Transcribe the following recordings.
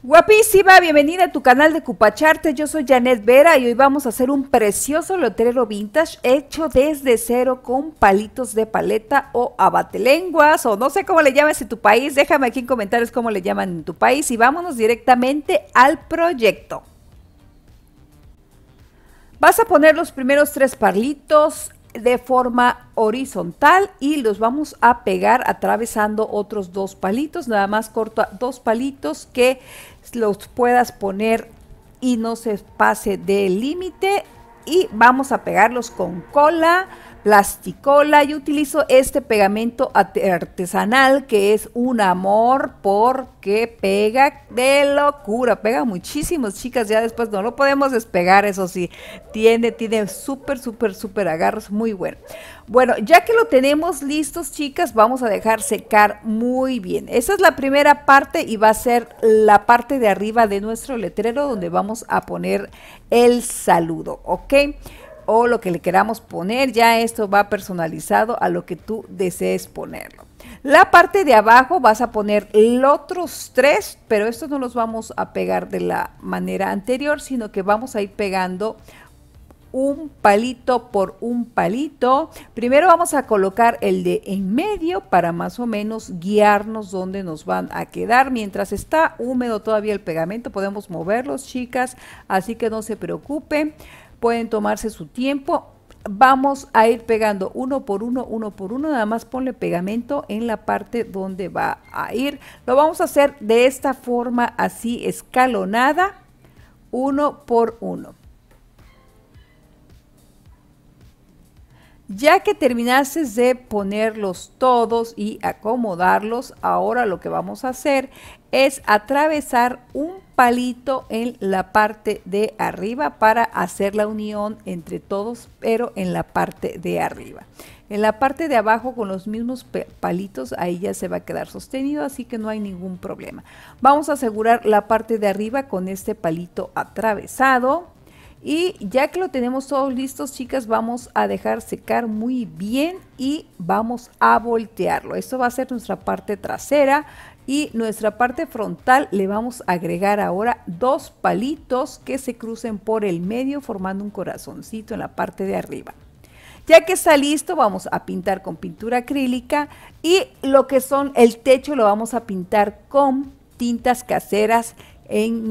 Guapísima, bienvenida a tu canal de Cupacharte. Yo soy Janet Vera y hoy vamos a hacer un precioso loterero vintage hecho desde cero con palitos de paleta o abatelenguas o no sé cómo le llamas en tu país. Déjame aquí en comentarios cómo le llaman en tu país y vámonos directamente al proyecto. Vas a poner los primeros tres palitos de forma horizontal y los vamos a pegar atravesando otros dos palitos, nada más corto dos palitos que los puedas poner y no se pase del límite y vamos a pegarlos con cola plasticola. y utilizo este pegamento artesanal que es un amor porque pega de locura. Pega muchísimos chicas. Ya después no lo podemos despegar, eso sí. Tiene, tiene súper, súper, súper agarros. Muy bueno. Bueno, ya que lo tenemos listos, chicas, vamos a dejar secar muy bien. Esa es la primera parte y va a ser la parte de arriba de nuestro letrero donde vamos a poner el saludo, ¿ok? o lo que le queramos poner, ya esto va personalizado a lo que tú desees ponerlo. La parte de abajo vas a poner los otros tres, pero estos no los vamos a pegar de la manera anterior, sino que vamos a ir pegando un palito por un palito. Primero vamos a colocar el de en medio para más o menos guiarnos dónde nos van a quedar. Mientras está húmedo todavía el pegamento, podemos moverlos, chicas, así que no se preocupen. Pueden tomarse su tiempo vamos a ir pegando uno por uno, uno por uno, nada más ponle pegamento en la parte donde va a ir. Lo vamos a hacer de esta forma así escalonada, uno por uno. Ya que terminaste de ponerlos todos y acomodarlos, ahora lo que vamos a hacer es atravesar un palito en la parte de arriba para hacer la unión entre todos, pero en la parte de arriba. En la parte de abajo con los mismos palitos, ahí ya se va a quedar sostenido, así que no hay ningún problema. Vamos a asegurar la parte de arriba con este palito atravesado y ya que lo tenemos todos listos, chicas, vamos a dejar secar muy bien y vamos a voltearlo. Esto va a ser nuestra parte trasera y nuestra parte frontal le vamos a agregar ahora dos palitos que se crucen por el medio formando un corazoncito en la parte de arriba. Ya que está listo, vamos a pintar con pintura acrílica y lo que son el techo lo vamos a pintar con tintas caseras en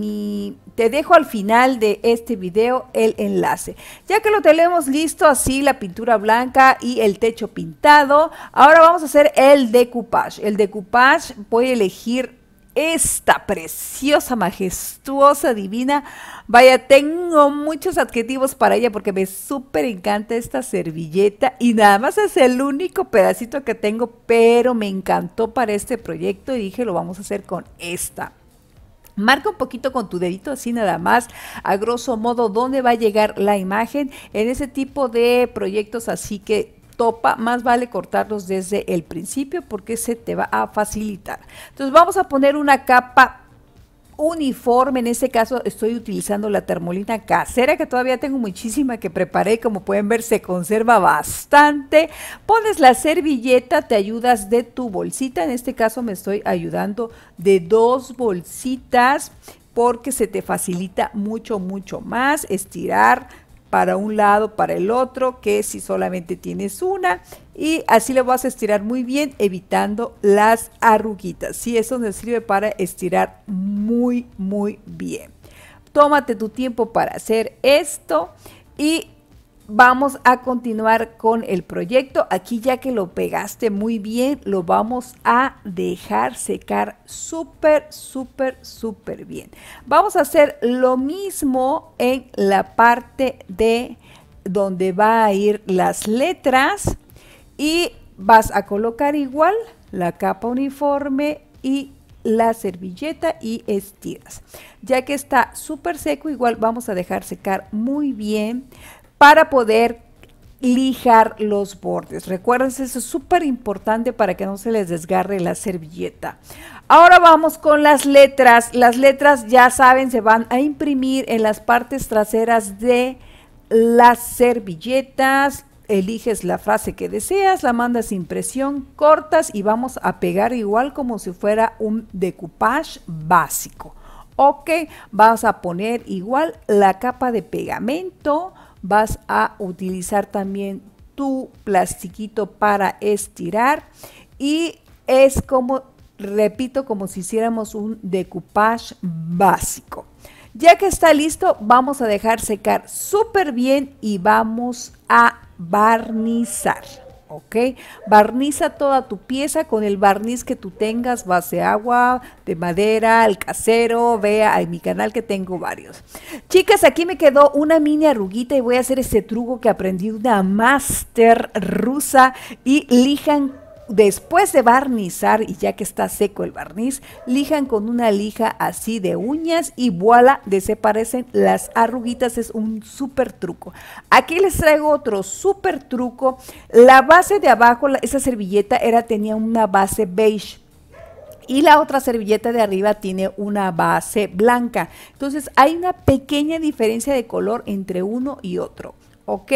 mi, te dejo al final de este video el enlace. Ya que lo tenemos listo, así la pintura blanca y el techo pintado, ahora vamos a hacer el decoupage. El decoupage voy a elegir esta preciosa, majestuosa, divina. Vaya, tengo muchos adjetivos para ella porque me súper encanta esta servilleta y nada más es el único pedacito que tengo, pero me encantó para este proyecto y dije lo vamos a hacer con esta. Marca un poquito con tu dedito así nada más, a grosso modo, dónde va a llegar la imagen en ese tipo de proyectos, así que topa, más vale cortarlos desde el principio porque se te va a facilitar. Entonces vamos a poner una capa uniforme. En este caso estoy utilizando la termolina casera que todavía tengo muchísima que preparé. como pueden ver se conserva bastante. Pones la servilleta, te ayudas de tu bolsita. En este caso me estoy ayudando de dos bolsitas porque se te facilita mucho, mucho más estirar para un lado, para el otro, que si solamente tienes una. Y así le vas a estirar muy bien, evitando las arruguitas. Si eso nos sirve para estirar muy, muy bien. Tómate tu tiempo para hacer esto y vamos a continuar con el proyecto. Aquí ya que lo pegaste muy bien, lo vamos a dejar secar súper, súper, súper bien. Vamos a hacer lo mismo en la parte de donde va a ir las letras y vas a colocar igual la capa uniforme y la servilleta y estiras. Ya que está súper seco, igual vamos a dejar secar muy bien para poder lijar los bordes. Recuerden, eso es súper importante para que no se les desgarre la servilleta. Ahora vamos con las letras. Las letras, ya saben, se van a imprimir en las partes traseras de las servilletas eliges la frase que deseas, la mandas impresión, presión, cortas y vamos a pegar igual como si fuera un decoupage básico. Ok, vas a poner igual la capa de pegamento, vas a utilizar también tu plastiquito para estirar y es como, repito, como si hiciéramos un decoupage básico. Ya que está listo, vamos a dejar secar súper bien y vamos a barnizar. ¿ok? Barniza toda tu pieza con el barniz que tú tengas, base agua, de madera, el casero, vea en mi canal que tengo varios. Chicas, aquí me quedó una mini arruguita y voy a hacer este truco que aprendí una máster rusa y lijan Después de barnizar y ya que está seco el barniz, lijan con una lija así de uñas y voilà, desaparecen las arruguitas. Es un súper truco. Aquí les traigo otro súper truco. La base de abajo, esa servilleta era, tenía una base beige y la otra servilleta de arriba tiene una base blanca. Entonces hay una pequeña diferencia de color entre uno y otro. ¿ok?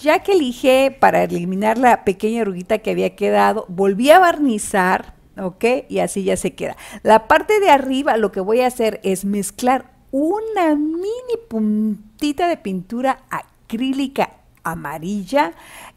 Ya que lijé para eliminar la pequeña arruguita que había quedado, volví a barnizar, ¿ok? Y así ya se queda. La parte de arriba lo que voy a hacer es mezclar una mini puntita de pintura acrílica amarilla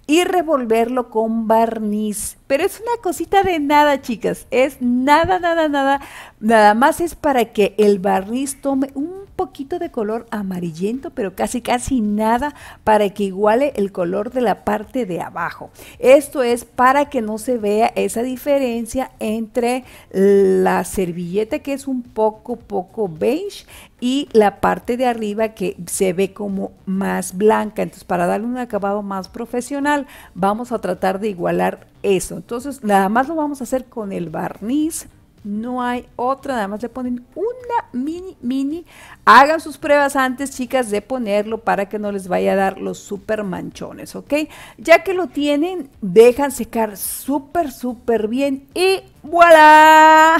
y revolverlo con barniz. Pero es una cosita de nada, chicas. Es nada, nada, nada. Nada más es para que el barniz tome un poquito de color amarillento, pero casi casi nada para que iguale el color de la parte de abajo. Esto es para que no se vea esa diferencia entre la servilleta que es un poco poco beige y la parte de arriba que se ve como más blanca. Entonces, para darle un acabado más profesional, vamos a tratar de igualar eso. Entonces, nada más lo vamos a hacer con el barniz no hay otra, nada más le ponen una mini, mini. Hagan sus pruebas antes, chicas, de ponerlo para que no les vaya a dar los super manchones, ¿ok? Ya que lo tienen, dejan secar súper, súper bien y ¡voilà!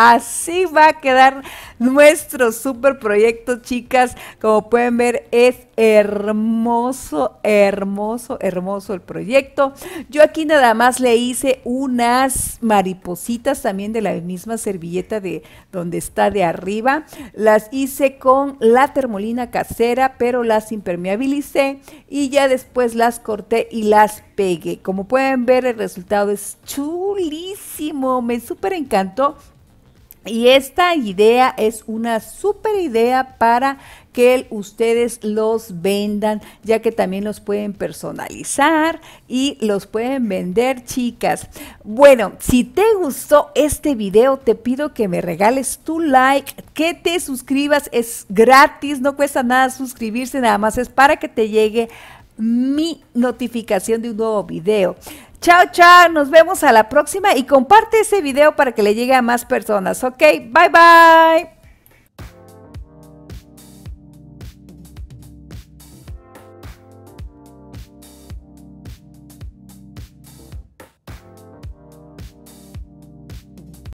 Así va a quedar nuestro super proyecto, chicas. Como pueden ver, es hermoso, hermoso, hermoso el proyecto. Yo aquí nada más le hice unas maripositas también de la misma servilleta de donde está de arriba. Las hice con la termolina casera, pero las impermeabilicé y ya después las corté y las pegué. Como pueden ver, el resultado es chulísimo. Me súper encantó. Y esta idea es una super idea para que ustedes los vendan, ya que también los pueden personalizar y los pueden vender, chicas. Bueno, si te gustó este video, te pido que me regales tu like, que te suscribas, es gratis, no cuesta nada suscribirse, nada más es para que te llegue mi notificación de un nuevo video. Chao, chao, nos vemos a la próxima y comparte ese video para que le llegue a más personas, ¿ok? Bye, bye.